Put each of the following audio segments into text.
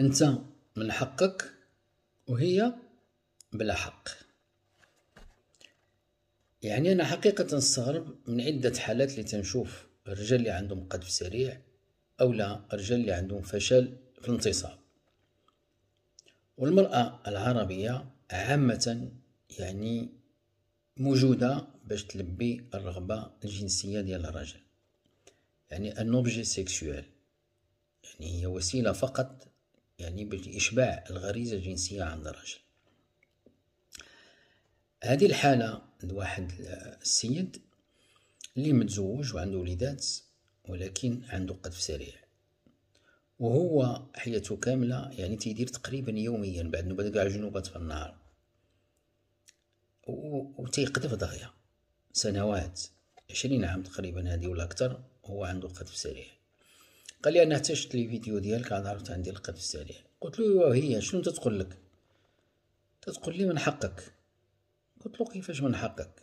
انت من حقك وهي بلا حق يعني انا حقيقة نستغرب من عدة حالات اللي تنشوف الرجال اللي عندهم قذف سريع او لا الرجال اللي عندهم فشل في الانتصاب والمرأة العربية عامة يعني موجودة باش تلبي الرغبة الجنسية ديال الرجل يعني ان اوبجي سيكسويل يعني هي وسيلة فقط يعني بالإشباع الغريزة الجنسية عند الرجل هذه الحالة عند واحد السيد اللي متزوج وعنده وليدات ولكن عنده قذف سريع وهو حياته كاملة يعني تيدير تقريبا يوميا بعد نوبة كاع جنوبات في النهار وتيقذف ضايع سنوات عشرين عام تقريبا هذه ولا أكثر هو عنده قذف سريع قال لي انا حتى شفت لي فيديو ديالك عاد عرفت عندي القلب السريع قلت له ايوا هي شنو تتقول لك تتقول لي من حقك قلت له كيفاش من حقك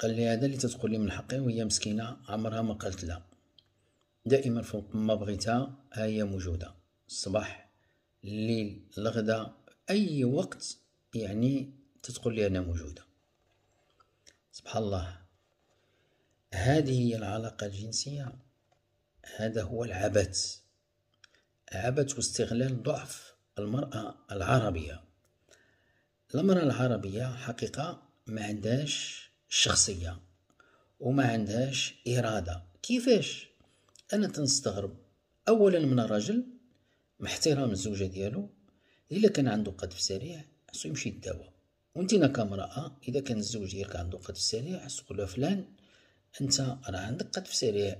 قال لي هذا اللي تتقول لي من حقي وهي مسكينه عمرها ما قالت لا دائما فوق ما بغيتها ها هي موجوده الصباح الليل الغدا اي وقت يعني تتقول لي انا موجوده سبحان الله هذه هي العلاقه الجنسيه هذا هو العبث عبث واستغلال ضعف المرأة العربية المرأة العربية حقيقة ما عندهاش شخصية وما عندهاش إرادة كيفاش أنا تنستغرب أولا من الرجل محترم الزوجة ديالو إلا كان عنده قذف سريع خصو يمشي الدواء وانتينا كامرأة إذا كان الزوج ديالك عنده قذف سريع خصو تقول فلان أنت راه عندك قذف سريع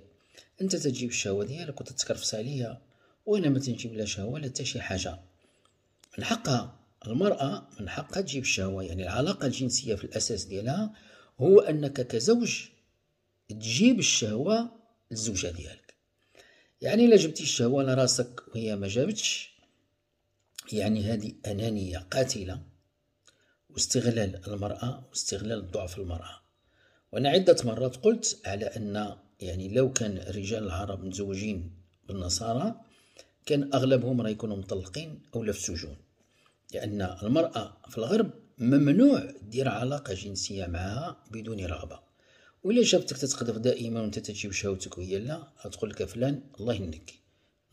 انت تجيب الشهوه ديالك وتتكرفس عليا وانا ما تنجيب لا شهوه لا حتى شي حاجه من حقها المراه من حقها تجيب الشهوه يعني العلاقه الجنسيه في الاساس ديالها هو انك كزوج تجيب الشهوه للزوجه ديالك يعني الا جبتي الشهوه لراسك وهي ما جابتش يعني هذه انانيه قاتله واستغلال المراه واستغلال ضعف المراه وانا عده مرات قلت على ان يعني لو كان رجال العرب متزوجين بالنصارى كان أغلبهم راه يكونوا مطلقين أو في السجون لأن المرأة في الغرب ممنوع دير علاقة جنسية معها بدون رغبة ولا جابتك تتقذف دائما وانت تجيب شهوتك وهي لا تقول لك فلان الله ينك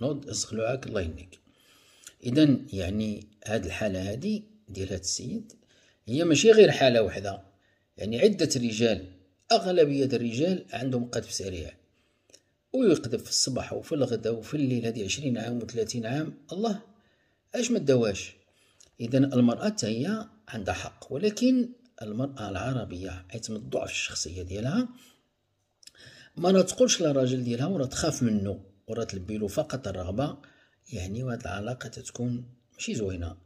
نوض اسخلوعك الله ينك اذا يعني هاد الحاله هادي ديال هاد السيد هي ماشي غير حاله وحده يعني عده رجال أغلبية الرجال عندهم قذف سريع ويقذف في الصباح وفي الغداء وفي الليل هذه عشرين عام وثلاثين عام الله اش ما دواش إذا المرأة هي عندها حق ولكن المرأة العربية حيت من الشخصية ديالها ما تقولش للراجل ديالها ورا تخاف منه ورا تلبي له فقط الرغبة يعني وهاد العلاقة تتكون ماشي زوينة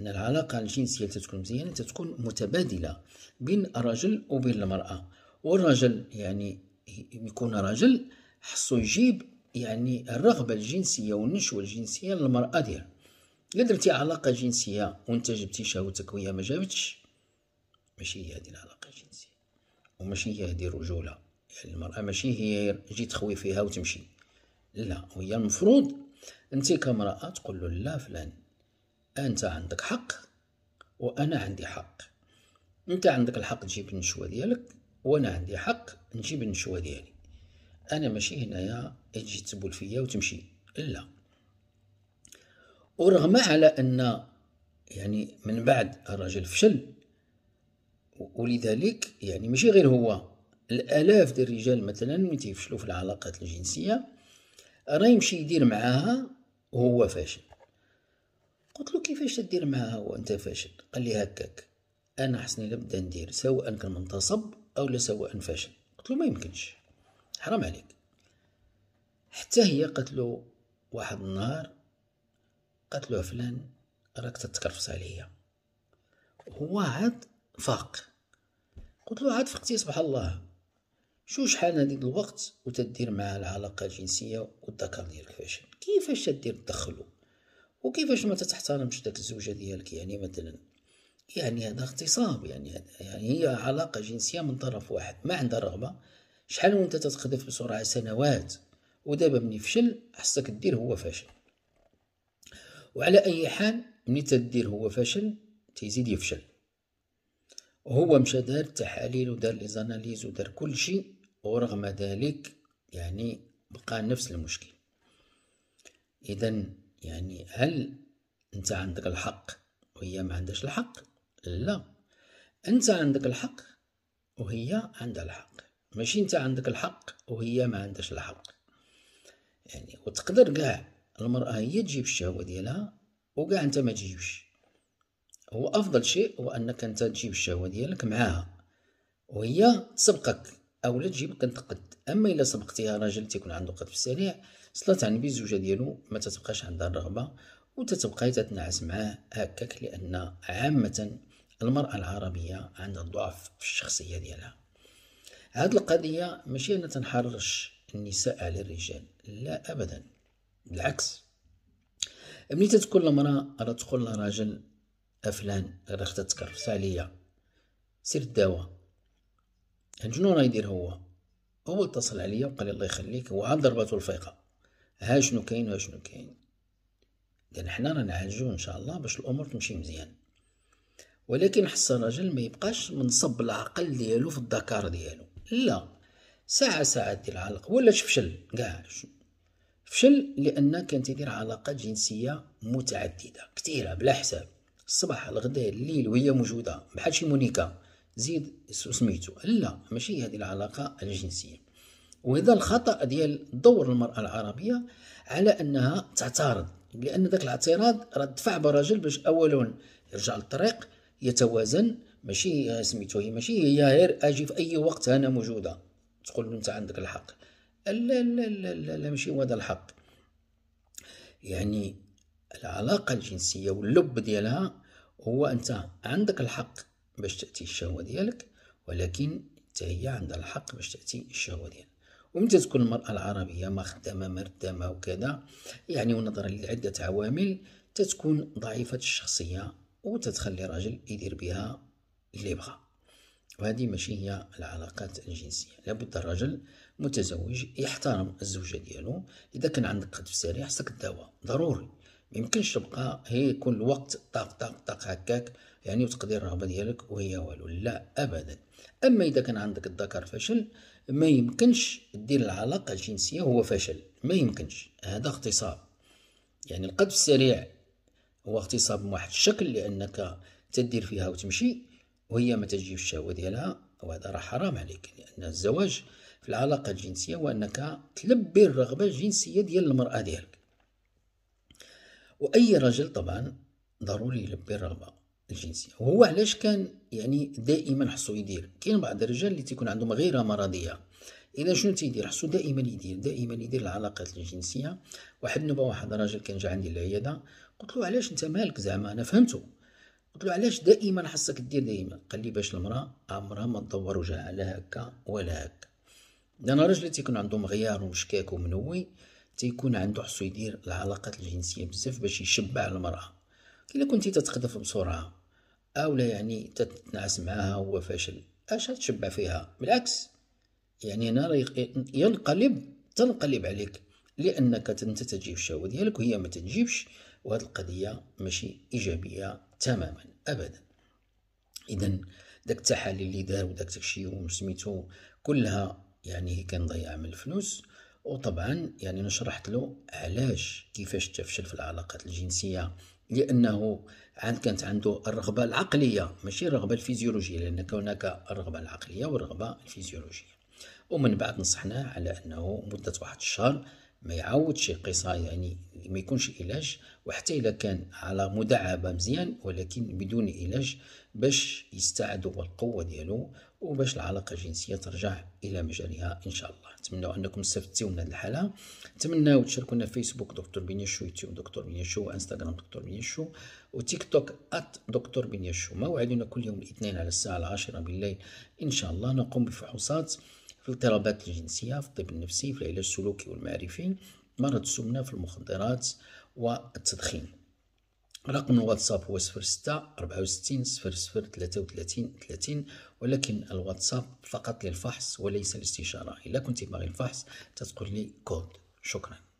أن العلاقة الجنسية تتكون مزيانة تتكون متبادلة بين الرجل وبين المرأة والرجل يعني يكون رجل حسو يجيب يعني الرغبة الجنسية والنشوة الجنسية للمرأة ديالها إلا درتي علاقة جنسية وأنت جبتي شهوتك وهي ما جابتش ماشي هي هذه العلاقة الجنسية وماشي هي هذه الرجولة يعني المرأة ماشي هي جيت تخوي فيها وتمشي لا وهي المفروض أنت كامرأة تقول له لا فلان أنت عندك حق وأنا عندي حق أنت عندك الحق تجيب النشوة ديالك وانا عندي حق نجيب النشوه ديالي انا ماشي هنايا تجي تبول فيا وتمشي لا ورغم على ان يعني من بعد الرجل فشل ولذلك يعني ماشي غير هو الالاف ديال الرجال مثلا ملي تيفشلوا في العلاقات الجنسيه راه يمشي يدير معاها وهو فاشل قلت له كيفاش تدير معاها وانت فاشل قال لي هكاك انا حسني نبدا ندير سواء كان منتصب أو سواء فاشل قلت له ما يمكنش حرام عليك حتى هي قالت له واحد النهار قالت له فلان راك تتكرفص عليا هو عاد فاق قلت له عاد فقتي سبحان الله شو شحال هذه الوقت وتدير معاه العلاقة الجنسية والذكر ديالك فاشل كيفاش تدير تدخلو وكيفاش ما تتحترمش داك الزوجة ديالك يعني مثلا يعني هذا اغتصاب يعني هذا يعني هي علاقة جنسية من طرف واحد ما عندها رغبة شحال وانت تتخذف بسرعة سنوات ودابا ملي فشل حسك دير هو فاشل وعلى أي حال ملي تدير هو فاشل تيزيد يفشل وهو مشى دار التحاليل ودار ليزاناليز ودار كل شيء ورغم ذلك يعني بقى نفس المشكل إذا يعني هل أنت عندك الحق وهي ما عندهاش الحق لا انت عندك الحق وهي عندها الحق ماشي انت عندك الحق وهي ما عندهاش الحق يعني وتقدر كاع المرأة هي تجيب الشهوة ديالها وكاع انت ما تجيبش هو افضل شيء هو انك انت تجيب الشهوة ديالك معاها وهي تسبقك او لا تجيبك انت قد اما الا سبقتيها راجل تيكون عنده قد في السريع صلات عن بي الزوجة ديالو ما تتبقاش عندها الرغبة وتتبقاي تتنعس معاه هكاك لان عامة المرأة العربية عندها ضعف في الشخصية ديالها هاد القضية ماشي أنا تنحرش النساء على الرجال لا أبدا بالعكس ملي تتكون المرأة راه تقول لراجل أفلان راه ختا تكرفس عليا سير الدواء يعني شنو راه يدير هو هو اتصل عليا وقال الله يخليك عاد ضرباتو الفيقة ها شنو كاين وها شنو كاين إذا يعني حنا راه نعالجو إن شاء الله باش الأمور تمشي مزيان ولكن حسن رجل ما يبقاش منصب العقل ديالو في الذكر ديالو لا ساعة ساعة دير علاقة ولا فشل كاع فشل لأن كان تدير علاقة جنسية متعددة كثيرة بلا حساب الصباح الغداء الليل وهي موجودة بحال شي مونيكا زيد سميتو لا ماشي هذه العلاقة الجنسية وهذا الخطأ ديال دور المرأة العربية على أنها تعترض لأن ذاك الاعتراض راه دفع برجل باش أولا يرجع للطريق يتوازن ماشي آه، سميتو هي ماشي هي غير اجي في اي وقت انا موجوده تقول له انت عندك الحق لا لا لا لا, لا ماشي هو هذا الحق يعني العلاقه الجنسيه واللب ديالها هو انت عندك الحق باش تاتي الشهوه ديالك ولكن حتى هي عندها الحق باش تاتي الشهوه ديالك ومتى تكون المرأة العربية مخدمة مردمة وكذا يعني ونظرا لعدة عوامل تتكون ضعيفة الشخصية وتتخلي راجل يدير بها اللي يبغى وهذه ماشي هي العلاقات الجنسية لابد الرجل متزوج يحترم الزوجة ديالو إذا كان عندك قد في السريع خصك الدواء ضروري ميمكنش تبقى هي كل وقت طاق طاق طاق هكاك يعني وتقضي الرغبة ديالك وهي والو لا أبدا أما إذا كان عندك الذكر فشل ما يمكنش دير العلاقة الجنسية هو فشل ما يمكنش هذا اغتصاب يعني القذف السريع هو اغتصاب من واحد الشكل لانك تدير فيها وتمشي وهي ما تجيبش الشهوه ديالها وهذا راه حرام عليك لان الزواج في العلاقه الجنسيه وانك تلبي الرغبه الجنسيه ديال المراه ديالك واي رجل طبعا ضروري يلبي الرغبه الجنسيه وهو علاش كان يعني دائما حسو يدير كاين بعض الرجال اللي تيكون عندهم غيره مرضيه اذا شنو تيدير حسو دائما يدير دائما يدير العلاقات الجنسيه واحد النوبه واحد الراجل كان جا عندي العياده قلت له علاش انت مالك زعما انا فهمته قلت له علاش دائما حسك دير دائما قال لي باش المراه عمرها ما تدور وجهها لا هكا ولا هكا لان الراجل تيكون عندهم غيار ومشكاك ومنوي تيكون عنده حسو يدير العلاقات الجنسيه بزاف باش يشبع المراه الا كنتي تتقذف بسرعه اولا يعني تتنعس معاها هو فاشل اش تشبع فيها بالعكس يعني انا ينقلب تنقلب عليك لانك انت تجيب الشهوه ديالك وهي ما تنجيبش وهذه القضيه ماشي ايجابيه تماما ابدا اذا داك التحاليل اللي دار وداك داكشي وسميتو كلها يعني كان ضيع من الفلوس وطبعا يعني انا شرحت له علاش كيفاش تفشل في العلاقات الجنسيه لانه عند كانت عنده الرغبه العقليه ماشي الرغبه الفيزيولوجيه لان هناك الرغبه العقليه والرغبه الفيزيولوجيه ومن بعد نصحناه على انه مده واحد الشهر ما يعاودش القصة يعني ما يكونش علاج وحتى إلا كان على مدعبة مزيان ولكن بدون علاج باش يستعد هو القوة ديالو وباش العلاقة الجنسية ترجع إلى مجالها إن شاء الله نتمنى أنكم استفدتوا من هذه الحلقة نتمنى تشاركونا فيسبوك دكتور بنيشو يوتيوب دكتور بنيشو انستغرام دكتور بنيشو وتيك توك أت دكتور بنيشو موعدنا كل يوم الاثنين على الساعة العاشرة بالليل إن شاء الله نقوم بفحوصات في الاضطرابات الجنسية في الطب النفسي في العلاج السلوكي والمعرفي مرض السمنة في المخدرات والتدخين رقم الواتساب هو 06 64 00 33 30 ولكن الواتساب فقط للفحص وليس الاستشارة إذا كنت باغي الفحص تدخل لي كود شكرا